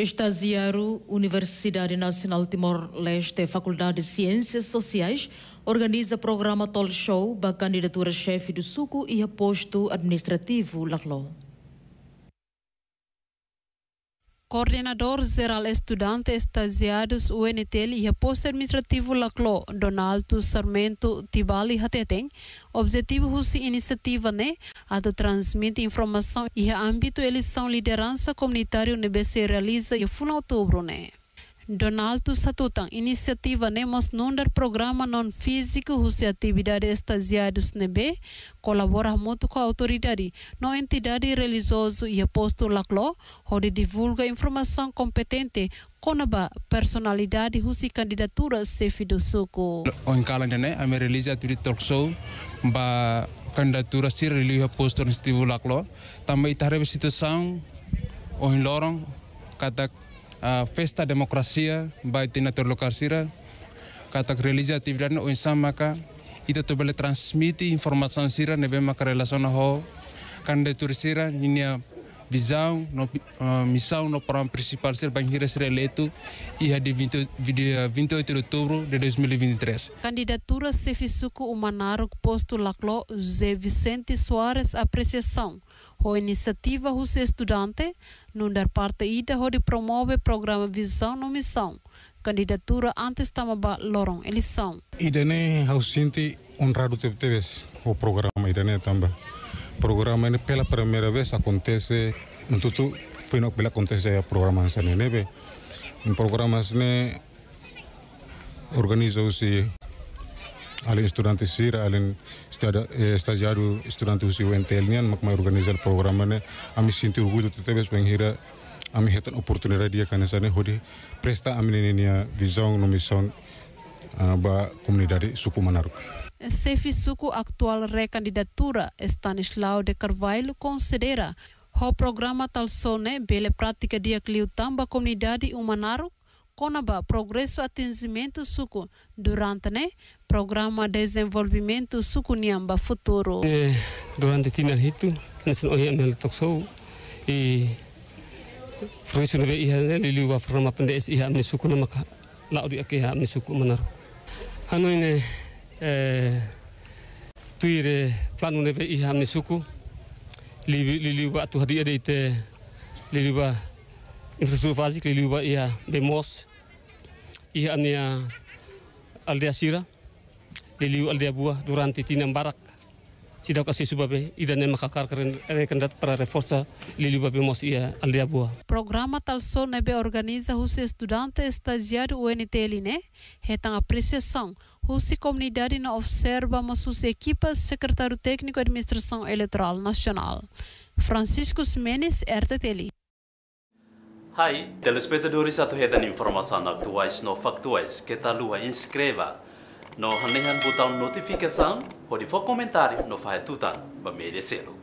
Estagiário Universidade Nacional Timor-Leste, Faculdade de Ciências Sociais, organiza programa Talk Show para candidatura chefe do Suco e aposto administrativo Larlon. Coordenador Geral Estudante estasiados UNTL e Posto Administrativo Laclo, Donaldo Sarmento Tibali Hateteng, objetivo russa iniciativa né, a do transmitir informação e a âmbito eleição liderança comunitária o NBC realiza e full outubro né. Donaldo Satutan, iniciativa Nemos Nunder, programa não físico, cuja atividade estagiários nebe, colabora muito com a autoridade, não entidade religiosa e apóstolo Laclo, onde divulga informação competente, conaba personalidade cuja candidatura se fidusuco. Em calendane, né, a minha religião talk show, ba candidatura se religião apóstolo Estivo Laclo, também está a situação, o lorong, cada festa democracia baik di na lokasi kata religi atividade o insama maka itu tu bele transmiti informasi sira nebe maka relação ho kan de turisira ninia visão, no, uh, missão no programa principal ser Banheira ser eleito e de 20, 28 de outubro de 2023. Candidatura Cefisuco Humanaro posto Laclo José Vicente Soares apreciação. A iniciativa dos estudante não dar parte ida de promove programa Visão no Missão. Candidatura antes tamaba loron eleição. Idene ausente honrado tebes o programa idene também. programa ini pela primera vez acontece, tu fino pela acontece programa sana nebe. En programa sana organiza usi alin estudante sira ali estagiário estudante usi UNTL nian mak mai organiza programa ne ami sinti orgulho tetebes penghira ami hetan oportunidade dia kana sana hodi presta ami nenia visão no missão ba ah, comunidade suku manaruk. Sefisuku actual recandidatura, Stanislao de Carvalho considera ho programa tal sone bele prática de acliutamba comunidade humanaru conaba progresso atendimento suco durante né programa desenvolvimento suku niamba futuro eh, durante tina hitu nasun oya mel tokso e progresso nebe iha ne lili wa programa pendes iha amne suku namaka laudi ake iha amne suku hanu ini Eh, tuire planu neve i hamne suku li li liwa tu hadi ade ite li liwa infrastruktur fazik li liwa ia bemos ia amnia aldea sira li liwa aldea buah durante tinam barak sidau kasih subabe idane makakar keren rekendat para reforça lili babe mos ia aldea buah programa talso nebe organiza husse estudante estagiário UNT né e, retão song ou se a comunidade não observa, mas suas equipas, secretário técnico da Administração Eleitoral Nacional. Francisco Simenes, RTTL. Hi, telespectadores, atuhetan informação atuais não factuais que tal lua inscreva. No hanehan botão notificação, pode for comentário no fahetutan, bamerecelo.